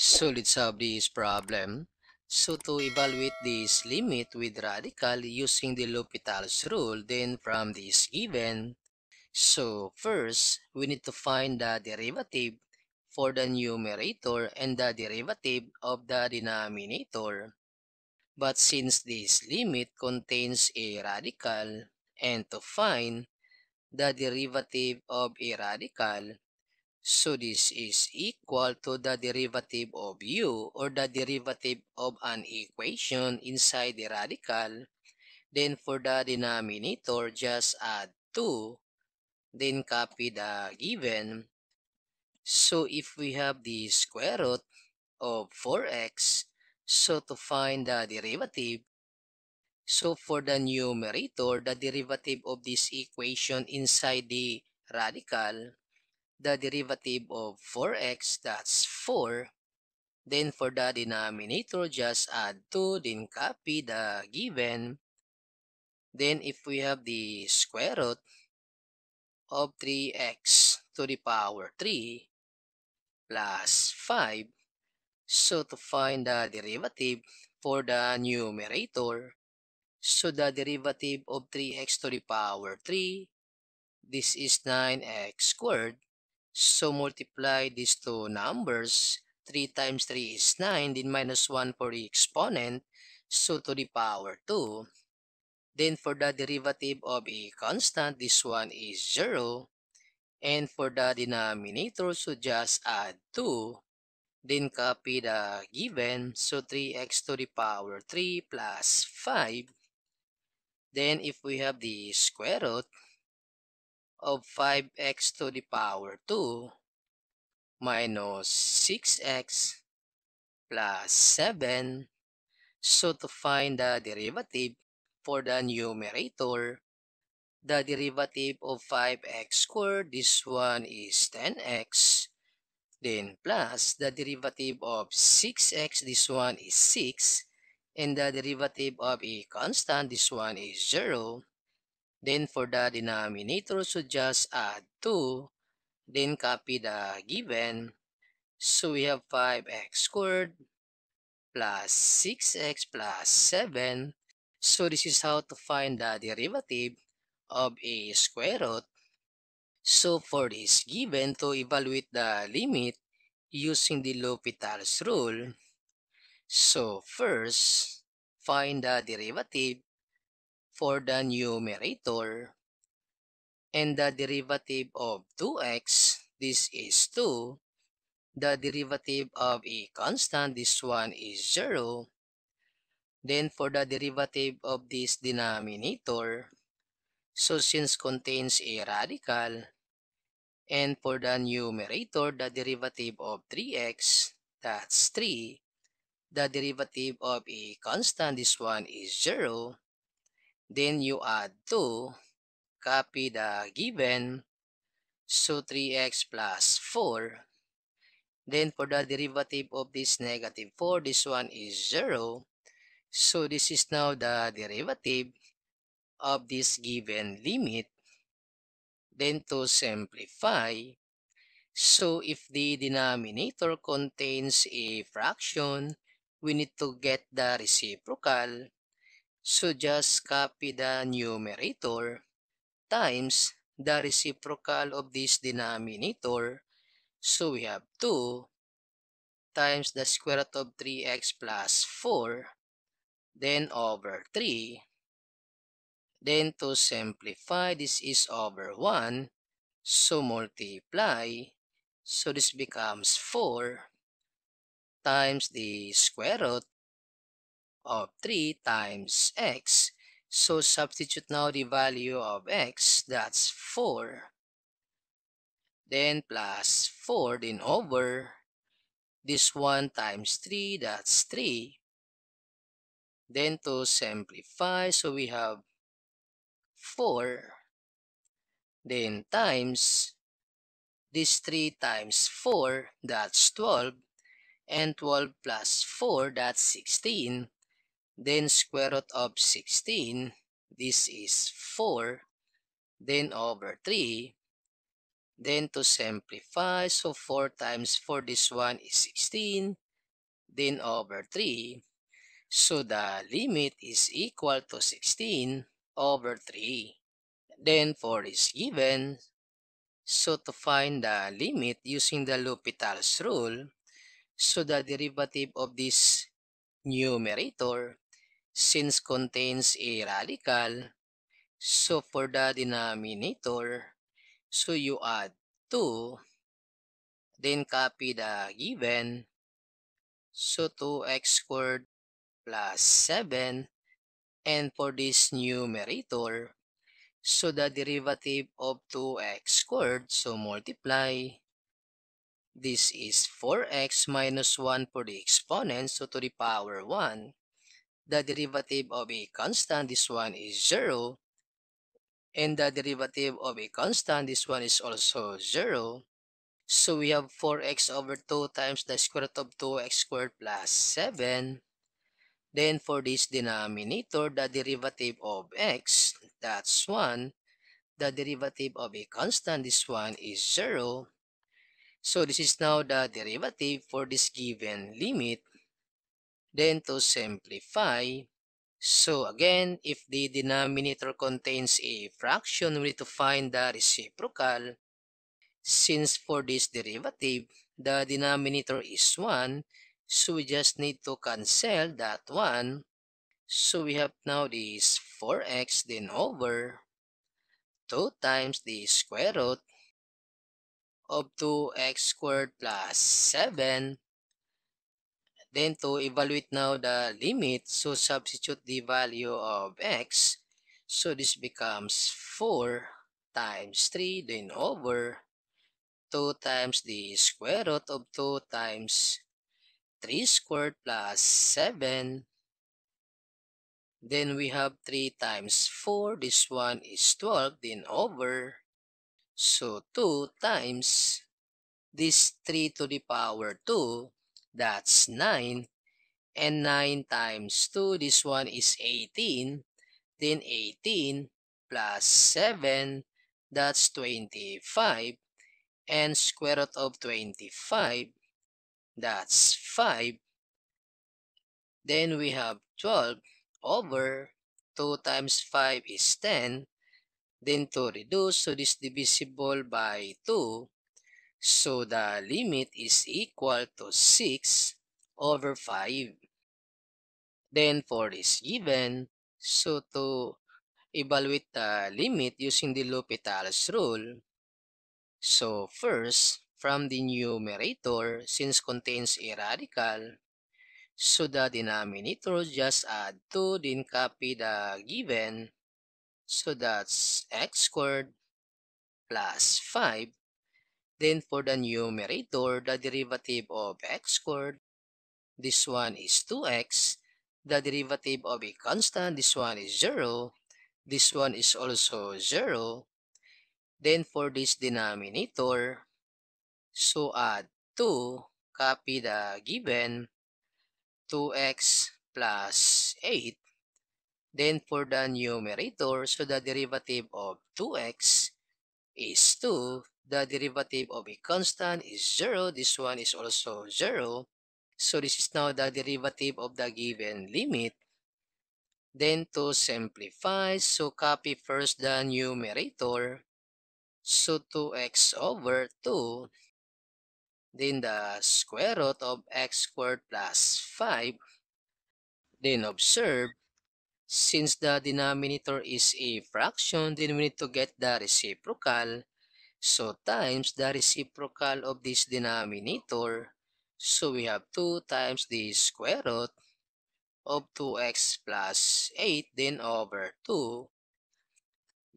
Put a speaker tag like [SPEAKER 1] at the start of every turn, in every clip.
[SPEAKER 1] So let's solve this problem. So to evaluate this limit with radical using the L'Hopital's rule, then from this given, so first, we need to find the derivative for the numerator and the derivative of the denominator. But since this limit contains a radical, and to find the derivative of a radical, So this is equal to the derivative of u or the derivative of an equation inside the radical. Then for the denominator, just add 2. Then copy the given. So if we have the square root of 4x, so to find the derivative, so for the numerator, the derivative of this equation inside the radical, the derivative of 4x, that's 4. Then for the denominator, just add 2, then copy the given. Then if we have the square root of 3x to the power 3 plus 5, so to find the derivative for the numerator, so the derivative of 3x to the power 3, this is 9x squared So multiply these two numbers. 3 times 3 is 9, then minus 1 for the exponent, so to the power 2. Then for the derivative of a constant, this one is 0. And for the denominator, so just add 2. Then copy the given, so 3x to the power 3 plus 5. Then if we have the square root, of 5x to the power 2 minus 6x plus 7. So to find the derivative for the numerator, the derivative of 5x squared, this one is 10x. Then plus the derivative of 6x, this one is 6. And the derivative of a constant, this one is 0. Then for the denominator, so just add 2. Then copy the given. So we have 5x squared plus 6x plus 7. So this is how to find the derivative of a square root. So for this given, to evaluate the limit using the L'Hopital's rule, so first, find the derivative for the numerator and the derivative of 2x, this is 2. The derivative of a constant, this one is 0. Then for the derivative of this denominator, so since contains a radical, and for the numerator, the derivative of 3x, that's 3. The derivative of a constant, this one is 0. Then you add 2, copy the given, so 3x plus 4. Then for the derivative of this negative 4, this one is 0. So this is now the derivative of this given limit. Then to simplify, so if the denominator contains a fraction, we need to get the reciprocal So just copy the numerator times the reciprocal of this denominator. So we have 2 times the square root of 3x plus 4, then over 3. Then to simplify, this is over 1. So multiply. So this becomes 4 times the square root of 3 times x. So substitute now the value of x, that's 4. Then plus 4, then over this 1 times 3, that's 3. Then to simplify, so we have 4. Then times this 3 times 4, that's 12. And 12 plus 4, that's 16. Then square root of 16, this is 4. Then over 3. Then to simplify, so 4 times 4, this one is 16. Then over 3. So the limit is equal to 16 over 3. Then 4 is given. So to find the limit using the L'Hopital's rule, so the derivative of this numerator since contains a radical, so for the denominator, so you add 2, then copy the given, so 2x squared plus 7, and for this numerator, so the derivative of 2x squared, so multiply, this is 4x minus 1 for the exponent, so to the power 1. the derivative of a constant, this one is 0. And the derivative of a constant, this one is also 0. So we have 4x over 2 times the square root of 2x squared plus 7. Then for this denominator, the derivative of x, that's 1. The derivative of a constant, this one is 0. So this is now the derivative for this given limit. Then to simplify, so again, if the denominator contains a fraction, we need to find the reciprocal. Since for this derivative, the denominator is 1, so we just need to cancel that 1. So we have now this 4x then over 2 times the square root of 2x squared plus 7 Then to evaluate now the limit, so substitute the value of x. So this becomes 4 times 3 then over 2 times the square root of 2 times 3 squared plus 7. Then we have 3 times 4. This one is 12 then over. So 2 times this 3 to the power 2 That's 9. And 9 times 2, this one is 18. Then 18 plus 7, that's 25. And square root of 25, that's 5. Then we have 12 over 2 times 5 is 10. Then to reduce, so this divisible by 2. So the limit is equal to 6 over 5. Then 4 is given. So to evaluate the limit using the L'Hopital's rule, so first, from the numerator, since contains a radical, so the denominator just add 2, then copy the given. So that's x squared plus 5 Then for the numerator, the derivative of x squared, this one is 2x. The derivative of a constant, this one is 0. This one is also 0. Then for this denominator, so add 2, copy the given, 2x plus 8. Then for the numerator, so the derivative of 2x is 2 the derivative of a constant is 0. This one is also 0. So this is now the derivative of the given limit. Then to simplify, so copy first the numerator. So 2x over 2. Then the square root of x squared plus 5. Then observe, since the denominator is a fraction, then we need to get the reciprocal. So times the reciprocal of this denominator. So we have 2 times the square root of 2x plus 8 then over 2.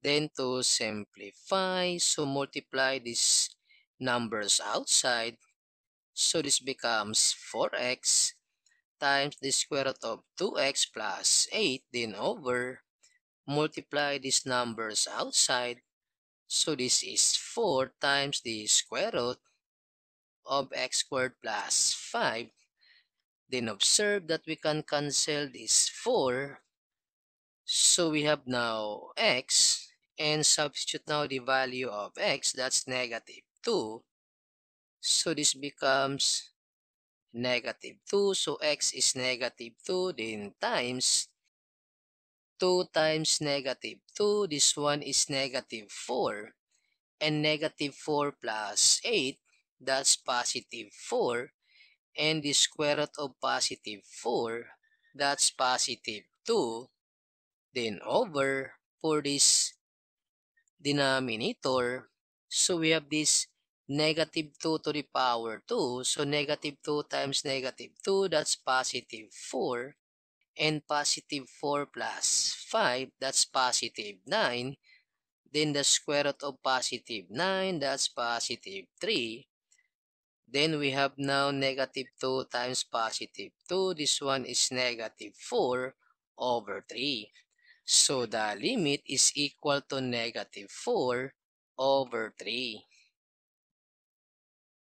[SPEAKER 1] Then to simplify, so multiply these numbers outside. So this becomes 4x times the square root of 2x plus 8 then over multiply these numbers outside So this is 4 times the square root of x squared plus 5. Then observe that we can cancel this 4. So we have now x and substitute now the value of x that's negative 2. So this becomes negative 2. So x is negative 2 then times 2 times negative 2. This one is negative 4. And negative 4 plus 8, that's positive 4. And the square root of positive 4, that's positive 2. Then over for this denominator, so we have this negative 2 to the power 2. So negative 2 times negative 2, that's positive 4. and positive 4 plus 5, that's positive 9. Then the square root of positive 9, that's positive 3. Then we have now negative 2 times positive 2. This one is negative 4 over 3. So the limit is equal to negative 4 over 3.